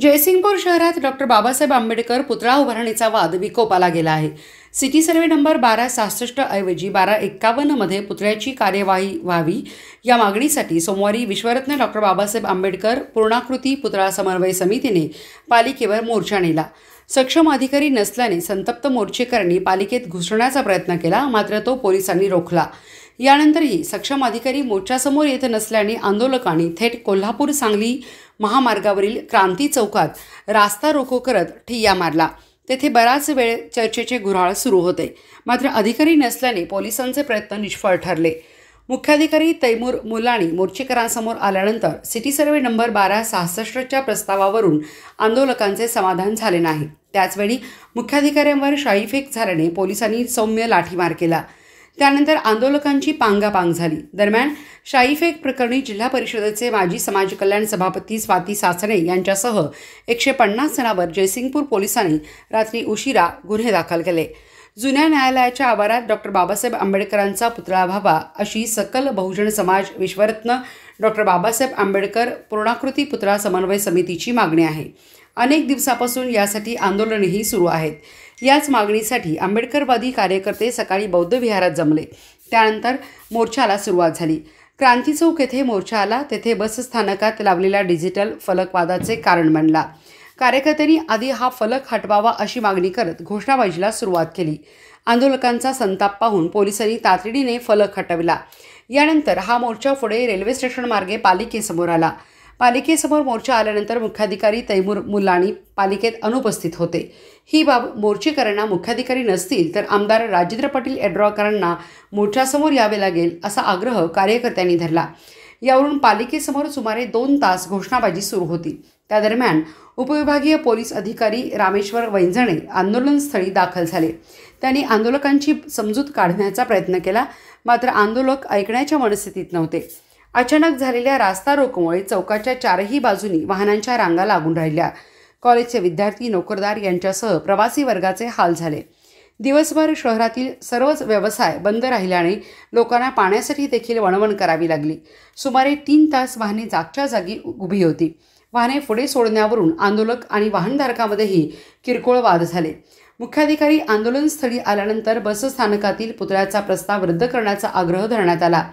जयसिंगपूर शहरात डॉक्टर बाबासाहेब आंबेडकर पुतळा उभारणीचा वाद विकोपाला गेला आहे सिटी सर्वे नंबर बारा सहासष्ट ऐवजी बारा एक्कावन्नमध्ये पुतळ्याची कार्यवाही व्हावी या मागणीसाठी सोमवारी विश्वरत्न डॉक्टर बाबासाहेब आंबेडकर पूर्णाकृती पुतळा समन्वय समितीने पालिकेवर मोर्चा नेला सक्षम अधिकारी नसल्याने संतप्त मोर्चेकरांनी पालिकेत घुसण्याचा प्रयत्न केला मात्र तो पोलिसांनी रोखला यानंतरही सक्षम अधिकारी मोर्चासमोर येत नसल्याने आंदोलकांनी थेट कोल्हापूर सांगली महामार्गावरील क्रांती चौकात रास्ता रोको करत ठिय्या मारला तेथे बराच वेळ चर्चेचे गुराळ सुरू होते मात्र अधिकारी नसल्याने पोलिसांचे प्रयत्न निष्फळ ठरले मुख्याधिकारी तैमूर मुलाणी मोर्चेकरांसमोर आल्यानंतर सिटी सर्वे नंबर बारा सहासष्टच्या प्रस्तावावरून आंदोलकांचे समाधान झाले नाही त्याचवेळी मुख्याधिकाऱ्यांवर शाईफेक झाल्याने पोलिसांनी सौम्य लाठीमार केला त्यानंतर आंदोलकांची पांगापांग झाली दरम्यान शाईफेक प्रकरणी जिल्हा परिषदेचे माजी समाज कल्याण सभापती स्वाती सासणे यांच्यासह एकशे पन्नास जणांवर जयसिंगपूर पोलिसांनी रात्री उशिरा गुन्हे दाखल केले जुन्या न्यायालयाच्या आवारात डॉक्टर बाबासाहेब आंबेडकरांचा पुतळा व्हावा अशी सकल बहुजन समाज विश्वरत्न डॉक्टर बाबासाहेब आंबेडकर पूर्णाकृती पुतळा समन्वय समितीची मागणी आहे अनेक दिवसापासून यासाठी आंदोलनही सुरू आहेत याच मागणीसाठी आंबेडकरवादी कार्यकर्ते सकाळी बौद्ध विहारात जमले त्यानंतर मोर्चाला सुरुवात झाली क्रांती चौक येथे मोर्चा आला तेथे बसस्थानकात लावलेला डिजिटल फलकवादाचे कारण बनला कार्यकर्त्यांनी आधी हा फलक हटवावा अशी मागणी करत घोषणाबाजीला सुरुवात केली आंदोलकांचा संताप पाहून पोलिसांनी तातडीने फलक हटवला यानंतर हा मोर्चा पुढे रेल्वे स्टेशन पालिकेसमोर आला पालिकेसमोर मोर्चा आल्यानंतर मुख्याधिकारी तैमूर मुलाणी पालिकेत अनुपस्थित होते ही बाब मोर्चेकरांना मुख्याधिकारी नसतील तर आमदार राजेंद्र पाटील एड्रॉकरांना मोर्चासमोर यावे लागेल असा आग्रह कार्यकर्त्यांनी धरला यावरून पालिकेसमोर सुमारे दोन तास घोषणाबाजी सुरू होती त्या दरम्यान उपविभागीय पोलीस अधिकारी रामेश्वर वैंजणे आंदोलनस्थळी दाखल झाले त्यांनी आंदोलकांची समजूत काढण्याचा प्रयत्न केला मात्र आंदोलक ऐकण्याच्या मनस्थितीत नव्हते अचानक झालेल्या रास्ता रोकमुळे चौकाच्या चारही बाजूनी वाहनांच्या रांगा लागून राहिल्या कॉलेजचे विद्यार्थी नोकरदार यांच्यासह प्रवासी वर्गाचे हाल झाले दिवसभर शहरातील सर्वच व्यवसाय बंद राहिल्याने लोकांना पाण्यासाठी देखील वणवण करावी लागली सुमारे तीन तास वाहने जागच्या जागी उभी होती वाहने पुढे सोडण्यावरून आंदोलक आणि वाहनधारकामध्येही किरकोळ वाद झाले मुख्याधिकारी आंदोलनस्थळी आल्यानंतर बसस्थानकातील पुतळ्याचा प्रस्ताव रद्द करण्याचा आग्रह धरण्यात आला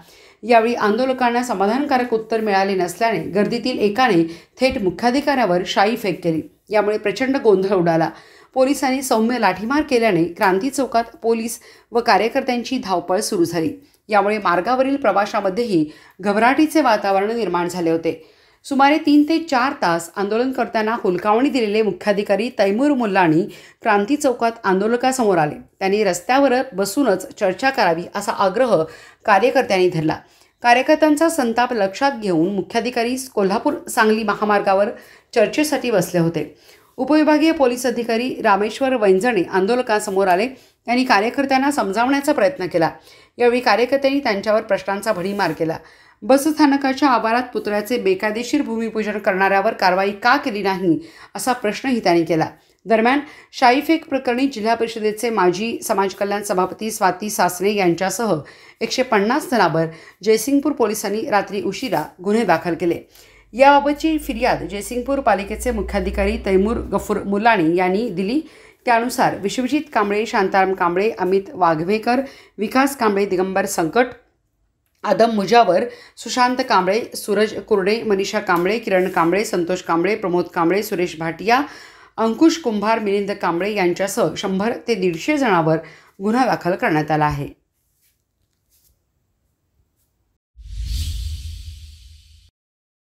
यावेळी आंदोलकांना समाधानकारक उत्तर मिळाले नसल्याने गर्दीतील एकाने थेट मुख्याधिकाऱ्यावर शाई फेक केली यामुळे प्रचंड गोंधळ उडाला पोलिसांनी सौम्य लाठीमार केल्याने क्रांती चौकात पोलीस व कार्यकर्त्यांची धावपळ सुरू झाली यामुळे मार्गावरील प्रवाशामध्येही घबराटीचे वातावरण निर्माण झाले होते सुमारे तीन ते चार तास करताना हुलकावणी दिलेले मुख्याधिकारी तैमूर मुल्लाणी क्रांती चौकात आंदोलकासमोर आले त्यांनी रस्त्यावर बसूनच चर्चा करावी असा आग्रह कार्यकर्त्यांनी धरला कार्यकर्त्यांचा संताप लक्षात घेऊन मुख्याधिकारी कोल्हापूर सांगली महामार्गावर चर्चेसाठी बसले होते उपविभागीय पोलीस अधिकारी रामेश्वर वैंजणे आंदोलकांसमोर आले त्यांनी कार्यकर्त्यांना समजावण्याचा प्रयत्न केला यावेळी कार्यकर्त्यांनी त्यांच्यावर प्रश्नांचा भडीमार केला बसस्थानकाच्या आवारात पुतळ्याचे बेकायदेशीर भूमिपूजन करणाऱ्यावर कारवाई का केली नाही असा प्रश्नही त्यांनी केला दरम्यान शाईफेक प्रकरणी जिल्हा परिषदेचे माजी समाजकल्याण सभापती स्वाती सासरे यांच्यासह एकशे पन्नास जणांवर जयसिंगपूर पोलिसांनी रात्री उशिरा गुन्हे दाखल केले याबाबतची फिर्याद जयसिंगपूर पालिकेचे मुख्याधिकारी तैमूर गफूर मुलाणी यांनी दिली त्यानुसार विश्वजित कांबळे शांताराम कांबळे अमित वाघवेकर विकास कांबळे दिगंबर संकट आदम मुजावर सुशांत कांबळे सूरज कुर्डे मनीषा कांबळे किरण कांबळे संतोष कांबळे प्रमोद कांबळे सुरेश भाटिया अंकुश कुंभार मिलिंद कांबळे यांच्यासह शंभर ते दीडशे जणांवर गुन्हा दाखल करण्यात आला आहे